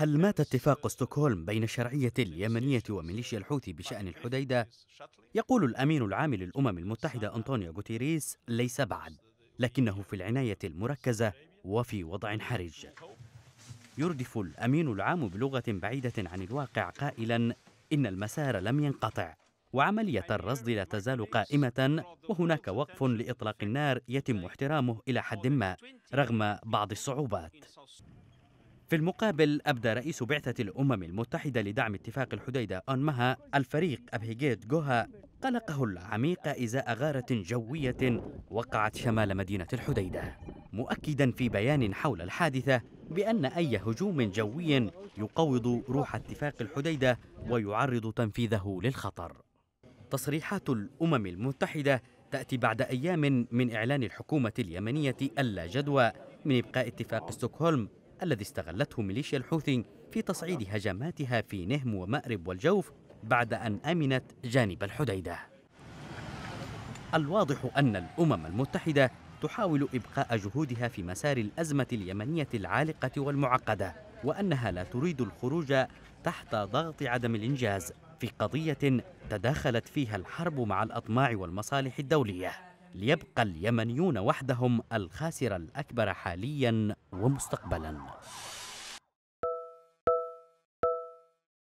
هل مات اتفاق ستوكهولم بين الشرعية اليمنية وميليشيا الحوثي بشأن الحديدة؟ يقول الأمين العام للأمم المتحدة أنطونيو غوتيريس ليس بعد لكنه في العناية المركزة وفي وضع حرج يردف الأمين العام بلغة بعيدة عن الواقع قائلا إن المسار لم ينقطع وعملية الرصد لا تزال قائمة وهناك وقف لإطلاق النار يتم احترامه إلى حد ما رغم بعض الصعوبات في المقابل أبدى رئيس بعثة الأمم المتحدة لدعم اتفاق الحديدة أنمها الفريق أبهيجيت جوها قلقه العميق إزاء غارة جوية وقعت شمال مدينة الحديدة مؤكدا في بيان حول الحادثة بأن أي هجوم جوي يقوض روح اتفاق الحديدة ويعرض تنفيذه للخطر تصريحات الأمم المتحدة تأتي بعد أيام من إعلان الحكومة اليمنية ألا جدوى من إبقاء اتفاق ستوكهولم الذي استغلته ميليشيا الحوثي في تصعيد هجماتها في نهم ومأرب والجوف بعد أن أمنت جانب الحديدة الواضح أن الأمم المتحدة تحاول إبقاء جهودها في مسار الأزمة اليمنية العالقة والمعقدة وأنها لا تريد الخروج تحت ضغط عدم الإنجاز في قضية تداخلت فيها الحرب مع الأطماع والمصالح الدولية ليبقى اليمنيون وحدهم الخاسر الأكبر حاليا ومستقبلا